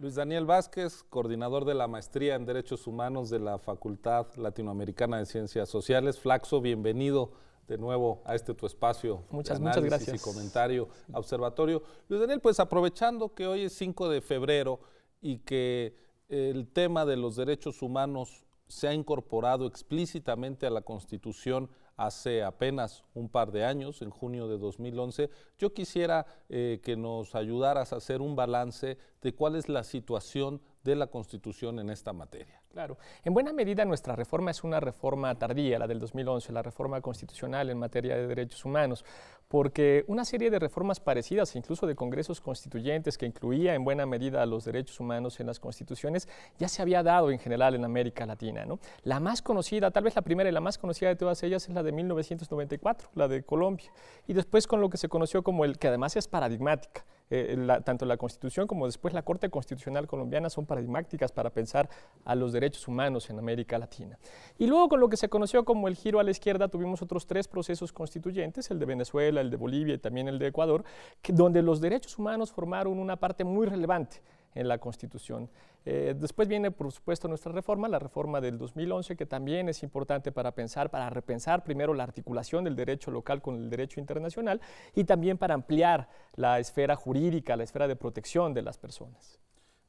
Luis Daniel Vázquez, coordinador de la Maestría en Derechos Humanos de la Facultad Latinoamericana de Ciencias Sociales. Flaxo, bienvenido de nuevo a este tu espacio. Muchas, gracias. Y comentario observatorio. Luis Daniel, pues aprovechando que hoy es 5 de febrero y que eh, el tema de los derechos humanos se ha incorporado explícitamente a la Constitución hace apenas un par de años, en junio de 2011. Yo quisiera eh, que nos ayudaras a hacer un balance de cuál es la situación de la Constitución en esta materia. Claro. En buena medida nuestra reforma es una reforma tardía, la del 2011, la reforma constitucional en materia de derechos humanos, porque una serie de reformas parecidas, incluso de congresos constituyentes que incluía en buena medida los derechos humanos en las constituciones, ya se había dado en general en América Latina. La más conocida, tal vez la primera y la más conocida de todas ellas es la de 1994, la de Colombia, y después con lo que se conoció como el, que además es paradigmática, eh, la, tanto la Constitución como después la Corte Constitucional colombiana son paradigmáticas para pensar a los derechos humanos en América Latina. Y luego con lo que se conoció como el giro a la izquierda tuvimos otros tres procesos constituyentes, el de Venezuela, el de Bolivia y también el de Ecuador, donde los derechos humanos formaron una parte muy relevante en la Constitución. Eh, después viene, por supuesto, nuestra reforma, la reforma del 2011, que también es importante para pensar, para repensar primero la articulación del derecho local con el derecho internacional y también para ampliar la esfera jurídica, la esfera de protección de las personas.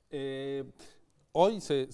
Eh, Hoy se,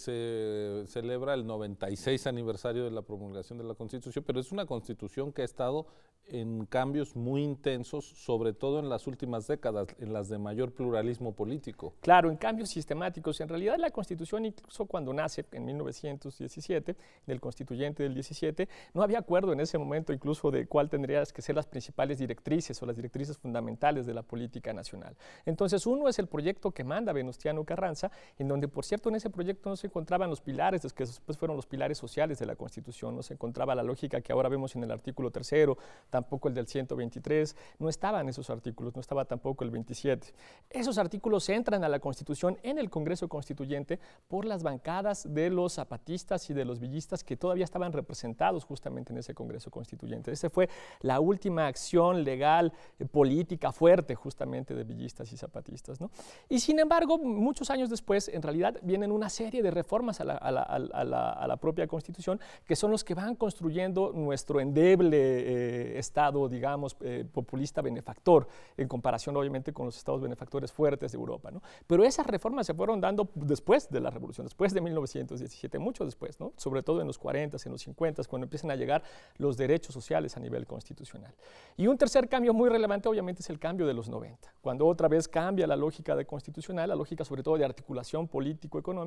celebra el 96 aniversario de la promulgación de la Constitución, pero es una Constitución que ha estado en cambios muy intensos, sobre todo en las últimas décadas, en las de mayor pluralismo político. Claro, en cambios sistemáticos. En realidad la Constitución, incluso cuando nace en 1917, del constituyente del 17, no había acuerdo en ese momento incluso de cuál tendría que ser las principales directrices o las directrices fundamentales de la política nacional. Entonces, uno es el proyecto que manda Venustiano Carranza, en donde, por cierto, en ese proyecto no se encontraban los pilares, que después fueron los pilares sociales de la Constitución, no se encontraba la lógica que ahora vemos en el artículo tercero, tampoco el del 123, no estaban esos artículos, no estaba tampoco el 27. Esos artículos entran a la Constitución en el Congreso Constituyente por las bancadas de los zapatistas y de los villistas que todavía estaban representados justamente en ese Congreso Constituyente. Esa fue la última acción legal, eh, política fuerte justamente de villistas y zapatistas. ¿no? Y sin embargo, muchos años después, en realidad vienen una serie de reformas a la, propia Constitución que son los que van construyendo nuestro endeble eh, Estado, digamos, eh, populista benefactor, en comparación obviamente con los Estados benefactores fuertes de Europa. ¿no? Pero esas reformas se fueron dando después de la Revolución, después de 1917, mucho después, ¿no? sobre todo en los 40, s en los 50, cuando empiezan a llegar los derechos sociales a nivel constitucional. Y un tercer cambio muy relevante obviamente es el cambio de los 90, cuando otra vez cambia la lógica de constitucional, la lógica sobre todo de articulación político-económica,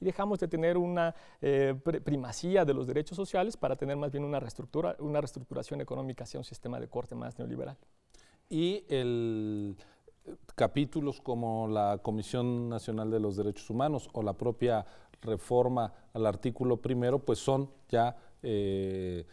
y dejamos de tener una eh, primacía de los derechos sociales para tener más bien una, reestructura, una reestructuración económica hacia un sistema de corte más neoliberal. Y el eh, capítulos como la Comisión Nacional de los Derechos Humanos o la propia reforma al artículo primero, pues son ya eh,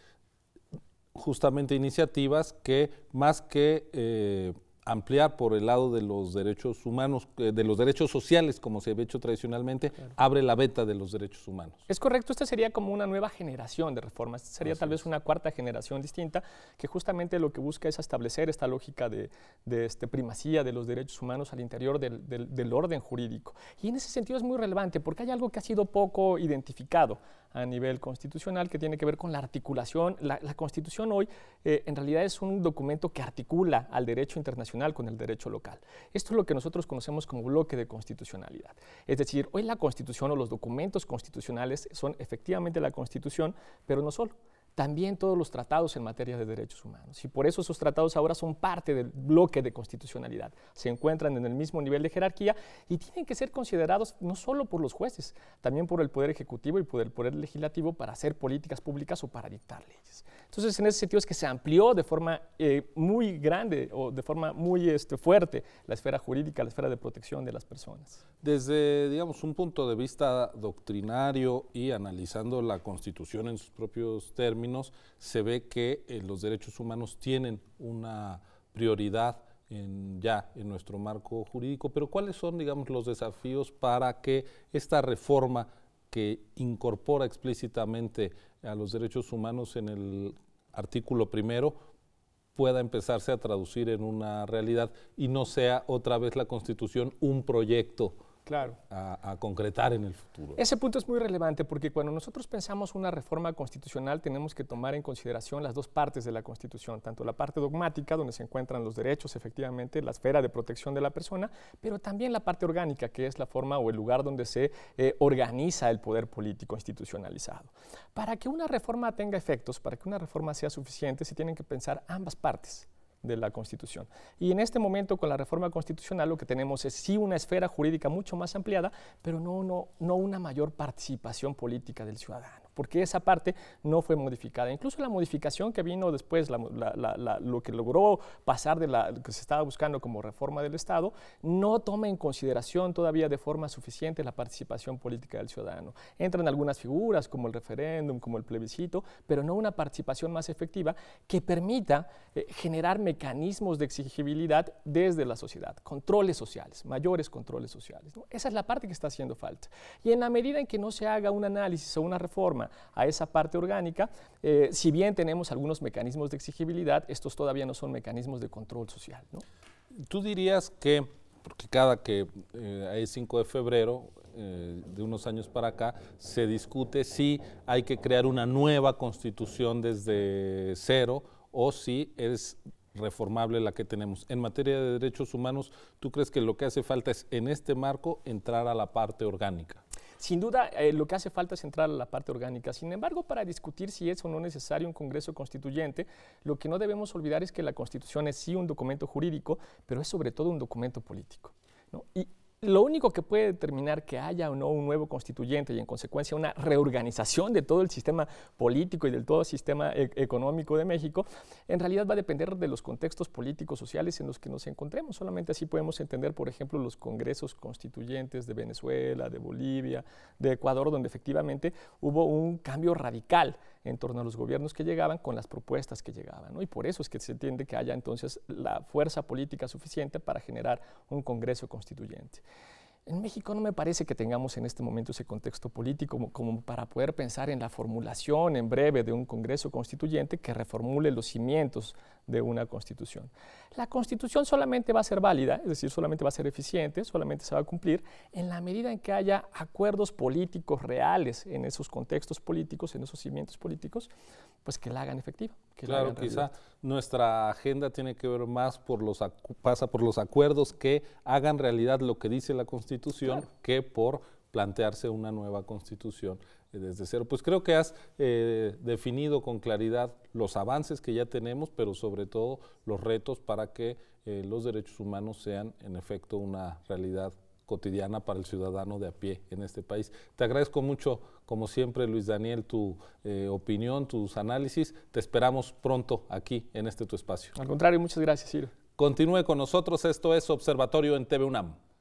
justamente iniciativas que más que ampliar por el lado de los derechos humanos, eh, de los derechos sociales, como se ha hecho tradicionalmente, abre la beta de los derechos humanos. Es correcto, esta sería como una nueva generación de reformas, sería tal vez una cuarta generación distinta, que justamente lo que busca es establecer esta lógica de, este, primacía de los derechos humanos al interior del, orden jurídico. Y en ese sentido es muy relevante, porque hay algo que ha sido poco identificado a nivel constitucional que tiene que ver con la articulación. La, Constitución hoy eh, en realidad es un documento que articula al derecho internacional con el derecho local. Esto es lo que nosotros conocemos como bloque de constitucionalidad. Es decir, hoy la constitución o los documentos constitucionales son efectivamente la constitución, pero no solo también todos los tratados en materia de derechos humanos. Y por eso esos tratados ahora son parte del bloque de constitucionalidad. Se encuentran en el mismo nivel de jerarquía y tienen que ser considerados no solo por los jueces, también por el Poder Ejecutivo y por el Poder Legislativo para hacer políticas públicas o para dictar leyes. Entonces, en ese sentido es que se amplió de forma eh, muy grande o de forma muy este, fuerte la esfera jurídica, la esfera de protección de las personas. Desde, digamos, un punto de vista doctrinario y analizando la Constitución en sus propios términos, se ve que eh, los derechos humanos tienen una prioridad ya en nuestro marco jurídico, pero ¿cuáles son, digamos, los desafíos para que esta reforma que incorpora explícitamente a los derechos humanos en el artículo primero pueda empezarse a traducir en una realidad y no sea otra vez la Constitución un proyecto? claro. a, concretar en el futuro. Ese punto es muy relevante porque cuando nosotros pensamos una reforma constitucional tenemos que tomar en consideración las dos partes de la Constitución, tanto la parte dogmática, donde se encuentran los derechos, efectivamente, la esfera de protección de la persona, pero también la parte orgánica, que es la forma o el lugar donde se eh, organiza el poder político institucionalizado. Para que una reforma tenga efectos, para que una reforma sea suficiente, se tienen que pensar ambas partes de la Constitución. Y en este momento, con la reforma constitucional, lo que tenemos es sí una esfera jurídica mucho más ampliada, pero no, no, no una mayor participación política del ciudadano porque esa parte no fue modificada. Incluso la modificación que vino después, lo que logró pasar de la que se estaba buscando como reforma del Estado, no toma en consideración todavía de forma suficiente la participación política del ciudadano. Entran algunas figuras como el referéndum, como el plebiscito, pero no una participación más efectiva que permita eh, generar mecanismos de exigibilidad desde la sociedad, controles sociales, mayores controles sociales. Esa es la parte que está haciendo falta. Y en la medida en que no se haga un análisis o una reforma, a esa parte orgánica. Eh, si bien tenemos algunos mecanismos de exigibilidad, estos todavía no son mecanismos de control social. Tú dirías que, porque cada que eh, hay 5 de febrero, eh, de unos años para acá, se discute si hay que crear una nueva constitución desde cero o si es reformable la que tenemos. En materia de derechos humanos, ¿tú crees que lo que hace falta es en este marco entrar a la parte orgánica? Sin duda, eh, lo que hace falta es entrar a la parte orgánica. Sin embargo, para discutir si es o no necesario un Congreso constituyente, lo que no debemos olvidar es que la Constitución es sí un documento jurídico, pero es sobre todo un documento político lo único que puede determinar que haya o no un nuevo constituyente y en consecuencia una reorganización de todo el sistema político y del todo el sistema e-, económico de México, en realidad va a depender de los contextos políticos, sociales en los que nos encontremos. Solamente así podemos entender, por ejemplo, los congresos constituyentes de Venezuela, de Bolivia, de Ecuador, donde efectivamente hubo un cambio radical en torno a los gobiernos que llegaban con las propuestas que llegaban. Y por eso es que se entiende que haya entonces la fuerza política suficiente para generar un Congreso constituyente. En México no me parece que tengamos en este momento ese contexto político como, para poder pensar en la formulación en breve de un Congreso constituyente que reformule los cimientos de una constitución. La constitución solamente va a ser válida, es decir, solamente va a ser eficiente, solamente se va a cumplir en la medida en que haya acuerdos políticos reales en esos contextos políticos, en esos cimientos políticos, pues que la hagan efectiva. claro, quizá nuestra agenda tiene que ver más por los, pasa por los acuerdos que hagan realidad lo que dice la constitución que por plantearse una nueva constitución eh, desde cero. Pues creo que has eh, definido con claridad los avances que ya tenemos, pero sobre todo los retos para que eh, los derechos humanos sean en efecto una realidad cotidiana para el ciudadano de a pie en este país. Te agradezco mucho, como siempre, Luis Daniel, tu opinión, tus análisis. Te esperamos pronto aquí en este tu espacio. Al contrario, muchas gracias, Ciro. Continúe con nosotros. Esto es Observatorio en TV UNAM.